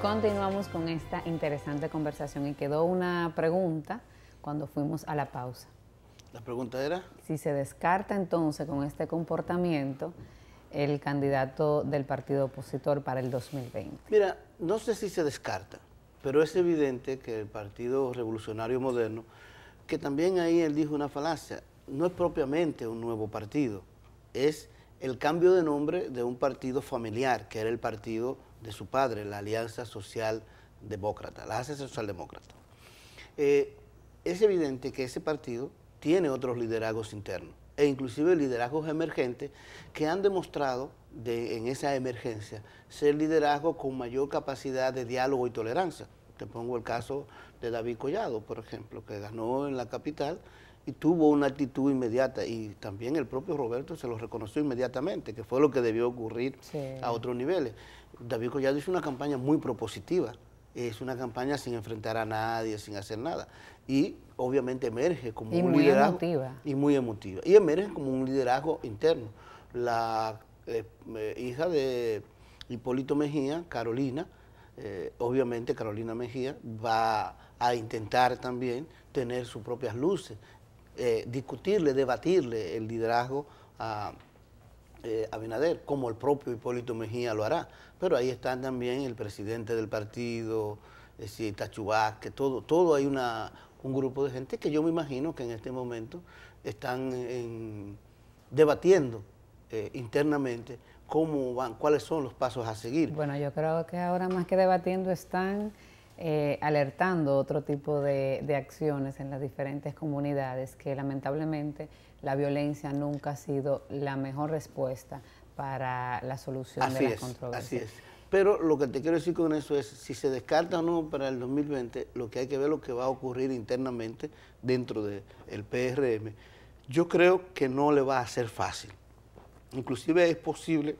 Continuamos con esta interesante conversación y quedó una pregunta cuando fuimos a la pausa. ¿La pregunta era? Si se descarta entonces con este comportamiento el candidato del partido opositor para el 2020. Mira, no sé si se descarta, pero es evidente que el Partido Revolucionario Moderno, que también ahí él dijo una falacia, no es propiamente un nuevo partido, es el cambio de nombre de un partido familiar, que era el partido de su padre, la Alianza Social Demócrata, la Alianza Social Demócrata. Eh, es evidente que ese partido tiene otros liderazgos internos e inclusive liderazgos emergentes que han demostrado en esa emergencia ser liderazgos con mayor capacidad de diálogo y tolerancia. Te pongo el caso de David Collado, por ejemplo, que ganó en la capital y tuvo una actitud inmediata y también el propio Roberto se lo reconoció inmediatamente, que fue lo que debió ocurrir a otros niveles. David Collado hizo una campaña muy propositiva, es una campaña sin enfrentar a nadie, sin hacer nada. Y obviamente emerge como y un muy liderazgo. Emotiva. Y muy emotiva. Y emerge como un liderazgo interno. La eh, hija de Hipólito Mejía, Carolina, eh, obviamente Carolina Mejía va a intentar también tener sus propias luces eh, discutirle, debatirle el liderazgo a eh, como el propio Hipólito Mejía lo hará. Pero ahí están también el presidente del partido, eh, si que todo, todo hay una, un grupo de gente que yo me imagino que en este momento están debatiendo eh, internamente cómo van, cuáles son los pasos a seguir. Bueno, yo creo que ahora más que debatiendo están eh, alertando otro tipo de, acciones en las diferentes comunidades, que lamentablemente la violencia nunca ha sido la mejor respuesta para la solución de las es, Pero lo que te quiero decir con eso es, si se descarta o no para el 2020, lo que hay que ver es lo que va a ocurrir internamente dentro del el PRM. Yo creo que no le va a ser fácil. Inclusive es posible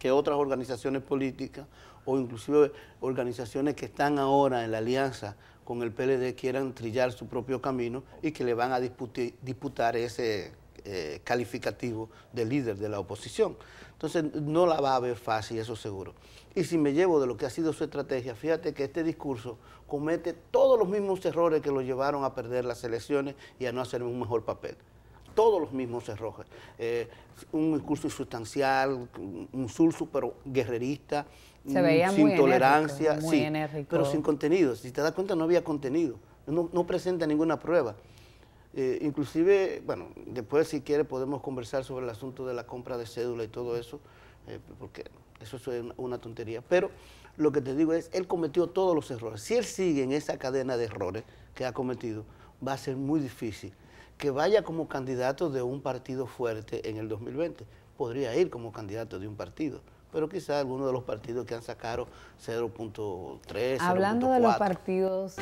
que otras organizaciones políticas o inclusive organizaciones que están ahora en la alianza con el PLD quieran trillar su propio camino y que le van a disputar ese eh, calificativo de líder de la oposición. Entonces no la va a ver fácil, eso seguro. Y si me llevo de lo que ha sido su estrategia, fíjate que este discurso comete todos los mismos errores que lo llevaron a perder las elecciones y a no hacer un mejor papel todos los mismos errores, eh, un discurso insustancial, un sur pero guerrerista, sin tolerancia, pero sin contenido. Si te das cuenta, no había contenido, no, presenta ninguna prueba. Eh, inclusive, bueno, después si quiere podemos conversar sobre el asunto de la compra de cédula y todo eso, eh, porque eso es una tontería. Pero lo que te digo es, él cometió todos los errores. Si él sigue en esa cadena de errores que ha cometido, va a ser muy difícil que vaya como candidato de un partido fuerte en el 2020. Podría ir como candidato de un partido, pero quizá alguno de los partidos que han sacado 0.3. Hablando de los partidos...